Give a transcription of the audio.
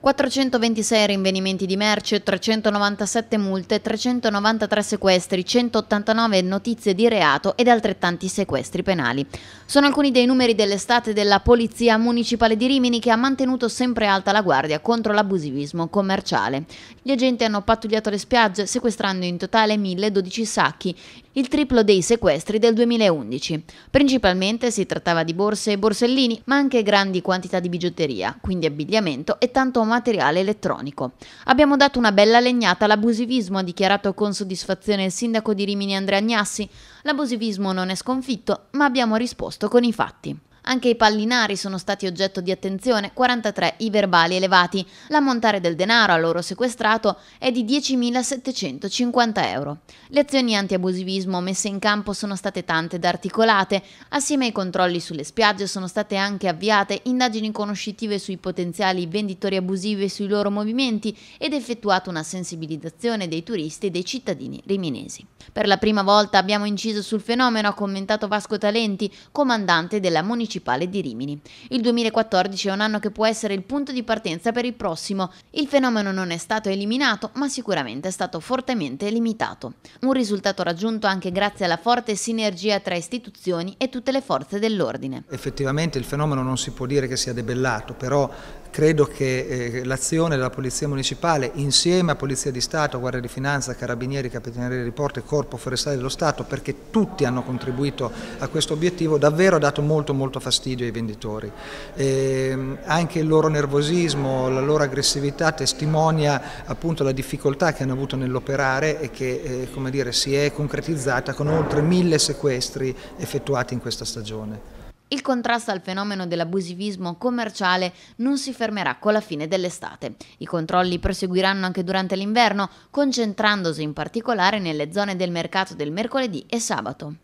426 rinvenimenti di merce, 397 multe, 393 sequestri, 189 notizie di reato ed altrettanti sequestri penali. Sono alcuni dei numeri dell'estate della Polizia Municipale di Rimini che ha mantenuto sempre alta la guardia contro l'abusivismo commerciale. Gli agenti hanno pattugliato le spiagge sequestrando in totale 1012 sacchi il triplo dei sequestri del 2011. Principalmente si trattava di borse e borsellini, ma anche grandi quantità di bigiotteria, quindi abbigliamento e tanto materiale elettronico. Abbiamo dato una bella legnata all'abusivismo, ha dichiarato con soddisfazione il sindaco di Rimini Andrea Agnassi. L'abusivismo non è sconfitto, ma abbiamo risposto con i fatti. Anche i pallinari sono stati oggetto di attenzione, 43 i verbali elevati. L'ammontare del denaro a loro sequestrato è di 10.750 euro. Le azioni antiabusivismo messe in campo sono state tante ed articolate. Assieme ai controlli sulle spiagge sono state anche avviate indagini conoscitive sui potenziali venditori abusivi e sui loro movimenti ed effettuata una sensibilizzazione dei turisti e dei cittadini riminesi. Per la prima volta abbiamo inciso sul fenomeno, ha commentato Vasco Talenti, comandante della municipalità municipale di Rimini. Il 2014 è un anno che può essere il punto di partenza per il prossimo. Il fenomeno non è stato eliminato, ma sicuramente è stato fortemente limitato. Un risultato raggiunto anche grazie alla forte sinergia tra istituzioni e tutte le forze dell'ordine. Effettivamente il fenomeno non si può dire che sia debellato, però credo che eh, l'azione della Polizia Municipale insieme a Polizia di Stato, Guardia di Finanza, Carabinieri, Capitaneria di Porto e Corpo Forestale dello Stato perché tutti hanno contribuito a questo obiettivo davvero ha dato molto molto fastidio ai venditori. E ehm, anche il loro nervosismo, la loro aggressività testimonia appunto la difficoltà che hanno avuto nell'operare e che eh, come dire, si è concretizzata con oltre mille sequestri effettuati in questa stagione. Il contrasto al fenomeno dell'abusivismo commerciale non si fermerà con la fine dell'estate. I controlli proseguiranno anche durante l'inverno, concentrandosi in particolare nelle zone del mercato del mercoledì e sabato.